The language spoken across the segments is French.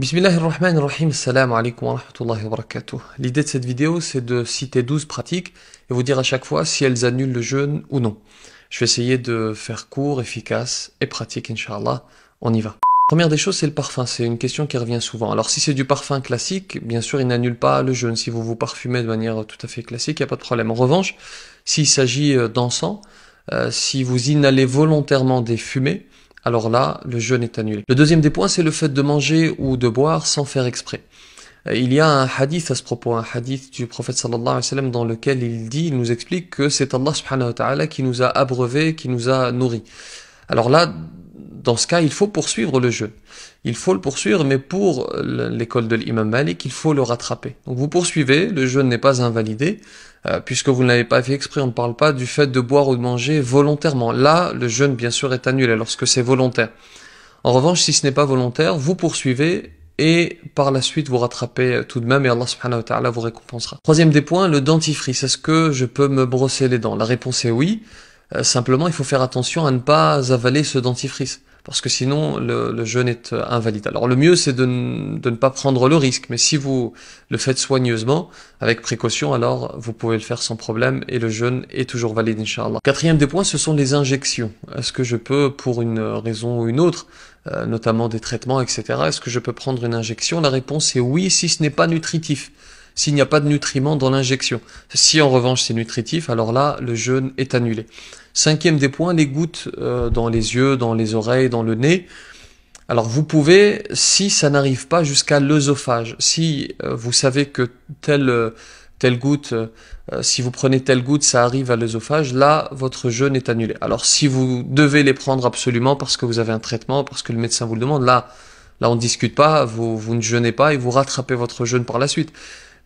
Bismillahirrahmanirrahim, salam alaikum wa rahmatullahi wa barakatuh. L'idée de cette vidéo, c'est de citer 12 pratiques et vous dire à chaque fois si elles annulent le jeûne ou non. Je vais essayer de faire court, efficace et pratique, inshallah. On y va. Première des choses, c'est le parfum. C'est une question qui revient souvent. Alors, si c'est du parfum classique, bien sûr, il n'annule pas le jeûne. Si vous vous parfumez de manière tout à fait classique, il n'y a pas de problème. En revanche, s'il s'agit euh, d'encens, euh, si vous inhalez volontairement des fumées, alors là, le jeûne est annulé. Le deuxième des points, c'est le fait de manger ou de boire sans faire exprès. Euh, il y a un hadith à ce propos, un hadith du prophète sallallahu alayhi wa sallam dans lequel il dit, il nous explique que c'est Allah subhanahu wa ta'ala qui nous a abreuvés, qui nous a nourris. Alors là, dans ce cas, il faut poursuivre le jeu. Il faut le poursuivre, mais pour l'école de l'imam Malik, il faut le rattraper. Donc vous poursuivez, le jeu n'est pas invalidé, euh, puisque vous ne l'avez pas fait exprès, on ne parle pas du fait de boire ou de manger volontairement. Là, le jeûne, bien sûr, est annulé lorsque c'est volontaire. En revanche, si ce n'est pas volontaire, vous poursuivez et par la suite vous rattrapez euh, tout de même et Allah subhanahu wa ta'ala vous récompensera. Troisième des points, le dentifrice. Est-ce que je peux me brosser les dents La réponse est oui. Euh, simplement, il faut faire attention à ne pas avaler ce dentifrice, parce que sinon le, jeûne est euh, invalide. Alors le mieux, c'est de, ne pas prendre le risque, mais si vous le faites soigneusement, avec précaution, alors vous pouvez le faire sans problème, et le jeûne est toujours valide, Inch'Allah. Quatrième des points, ce sont les injections. Est-ce que je peux, pour une raison ou une autre, euh, notamment des traitements, etc., est-ce que je peux prendre une injection La réponse est oui, si ce n'est pas nutritif s'il n'y a pas de nutriments dans l'injection. Si en revanche c'est nutritif, alors là, le jeûne est annulé. Cinquième des points, les gouttes euh, dans les yeux, dans les oreilles, dans le nez. Alors vous pouvez, si ça n'arrive pas jusqu'à l'œsophage, si euh, vous savez que telle, telle goutte, euh, si vous prenez telle goutte, ça arrive à l'œsophage, là, votre jeûne est annulé. Alors si vous devez les prendre absolument parce que vous avez un traitement, parce que le médecin vous le demande, là, là on ne discute pas, vous, vous ne jeûnez pas et vous rattrapez votre jeûne par la suite.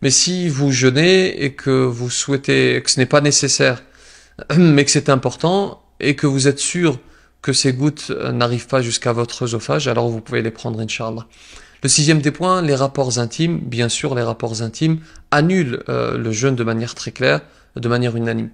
Mais si vous jeûnez et que vous souhaitez que ce n'est pas nécessaire, mais que c'est important et que vous êtes sûr que ces gouttes euh, n'arrivent pas jusqu'à votre œsophage, alors vous pouvez les prendre, Inch'Allah. Le sixième des points, les rapports intimes. Bien sûr, les rapports intimes annulent euh, le jeûne de manière très claire, de manière unanime.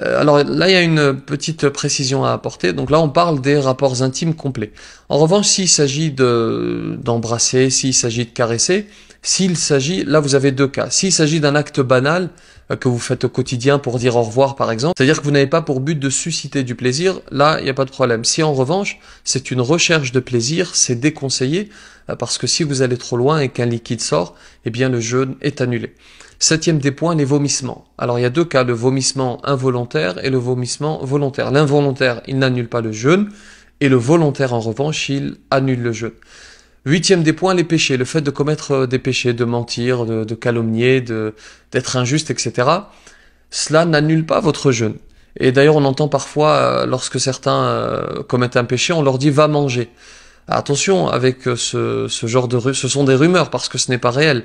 Euh, alors là, il y a une petite précision à apporter. Donc là, on parle des rapports intimes complets. En revanche, s'il s'agit d'embrasser, s'il s'agit de caresser, s'il s'agit, là vous avez deux cas. S'il s'agit d'un acte banal euh, que vous faites au quotidien pour dire au revoir par exemple, c'est-à-dire que vous n'avez pas pour but de susciter du plaisir, là il n'y a pas de problème. Si en revanche c'est une recherche de plaisir, c'est déconseillé euh, parce que si vous allez trop loin et qu'un liquide sort, eh bien le jeûne est annulé. Septième des points, les vomissements. Alors il y a deux cas, le vomissement involontaire et le vomissement volontaire. L'involontaire, il n'annule pas le jeûne et le volontaire en revanche, il annule le jeûne. Huitième des points, les péchés, le fait de commettre euh, des péchés, de mentir, de, de calomnier, d'être injuste, etc. Cela n'annule pas votre jeûne. Et d'ailleurs, on entend parfois, euh, lorsque certains euh, commettent un péché, on leur dit va manger. Attention avec ce, genre de ce sont des rumeurs parce que ce n'est pas réel.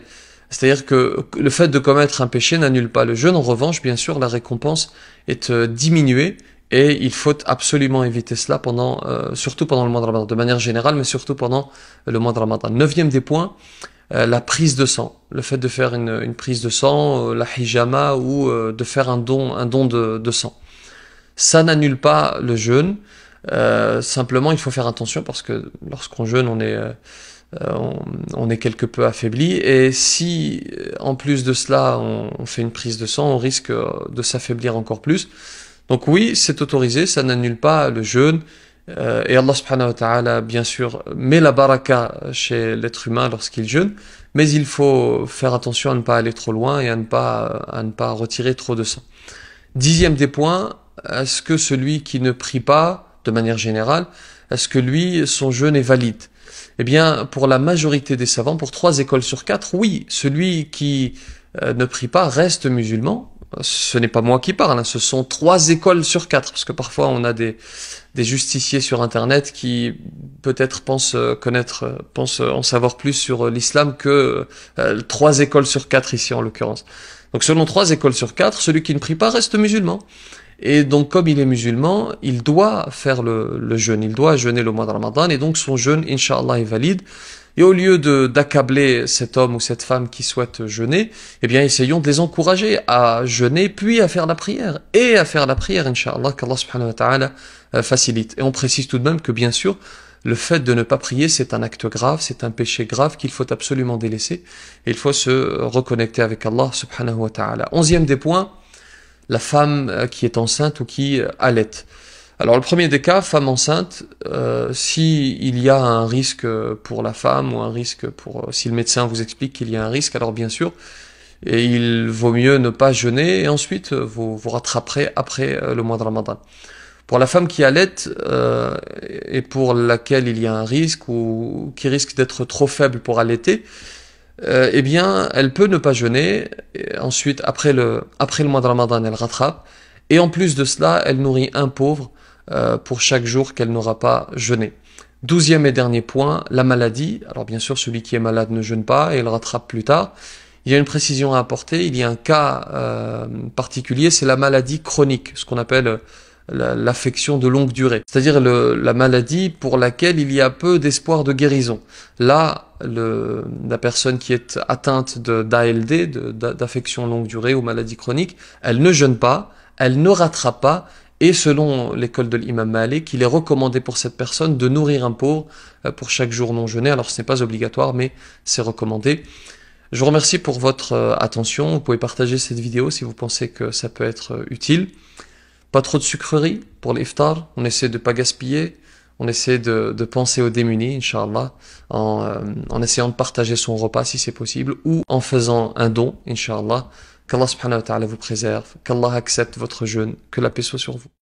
C'est-à-dire que le fait de commettre un péché n'annule pas le jeûne. En revanche, bien sûr, la récompense est diminuée et il faut absolument éviter cela pendant, euh, surtout pendant le mois de Ramadan, de manière générale, mais surtout pendant le mois de Ramadan. Neuvième des points, euh, la prise de sang. Le fait de faire une, prise de sang, euh, la hijama ou de faire un don, un don de, sang. Ça n'annule pas le jeûne. simplement, il faut faire attention parce que lorsqu'on jeûne, on est on, est quelque peu affaibli. Et si, en plus de cela, on fait une prise de sang, on risque de s'affaiblir encore plus. Donc oui, c'est autorisé, ça n'annule pas le jeûne. Euh, et Allah subhanahu wa ta'ala, bien sûr, met la baraka chez l'être humain lorsqu'il jeûne, mais il faut faire attention à ne pas aller trop loin et à ne pas, à ne pas retirer trop de sang. Dixième des points, est-ce que celui qui ne prie pas, de manière générale, est-ce que lui, son jeûne est valide Eh bien, pour la majorité des savants, pour trois écoles sur quatre, oui, celui qui euh, ne prie pas reste musulman, bah, ce n'est pas moi qui parle, hein. ce sont trois écoles sur quatre, parce que parfois on a des, des justiciers sur Internet qui peut-être pensent euh, connaître, euh, pensent euh, en savoir plus sur l'islam que trois écoles sur quatre ici en l'occurrence. Donc selon trois écoles sur quatre, celui qui ne prie pas reste musulman. Et donc comme il est musulman, il doit faire le, le jeûne, il doit jeûner le mois de Ramadan, et donc son jeûne, inshallah, est valide. Et au lieu de d'accabler cet homme ou cette femme qui souhaite jeûner, eh bien, essayons de les encourager à jeûner, puis à faire la prière. Et à faire la prière, inshallah qu'Allah subhanahu wa ta'ala euh, facilite. Et on précise tout de même que, bien sûr, le fait de ne pas prier, c'est un acte grave, c'est un péché grave qu'il faut absolument délaisser. Et il faut se reconnecter avec Allah subhanahu wa ta'ala. Onzième des points, la femme euh, qui est enceinte ou qui euh, allait. Alors le premier des cas, femme enceinte, euh, si il y a un risque pour la femme ou un risque pour si le médecin vous explique qu'il y a un risque, alors bien sûr, et il vaut mieux ne pas jeûner et ensuite euh, vous vous rattraperez après euh, le mois de Ramadan. Pour la femme qui allait euh, et pour laquelle il y a un risque ou qui risque d'être trop faible pour allaiter, euh, eh bien, elle peut ne pas jeûner. Et ensuite, après le, après le mois de Ramadan, elle rattrape. Et en plus de cela, elle nourrit un pauvre euh, pour chaque jour qu'elle n'aura pas jeûné. Douzième et dernier point, la maladie. Alors bien sûr, celui qui est malade ne jeûne pas et le rattrape plus tard. Il y a une précision à apporter, il y a un cas euh, particulier, c'est la maladie chronique, ce qu'on appelle euh, l'affection de longue durée, c'est-à-dire la maladie pour laquelle il y a peu d'espoir de guérison. Là, le, la personne qui est atteinte d'ALD, d'affection longue durée ou maladie chronique, elle ne jeûne pas, elle ne rattrape pas et selon l'école de l'imam Malik, il est recommandé pour cette personne de nourrir un pauvre euh, pour chaque jour non jeûné. Alors ce n'est pas obligatoire, mais c'est recommandé. Je vous remercie pour votre euh, attention. Vous pouvez partager cette vidéo si vous pensez que ça peut être euh, utile. Pas trop de sucreries pour l'iftar. On essaie de ne pas gaspiller. On essaie de, penser aux démunis, inshallah, en, en essayant de partager son repas si c'est possible ou en faisant un don, inshallah. Qu'Allah subhanahu wa ta'ala vous préserve, qu'Allah accepte votre jeûne, que la paix soit sur vous.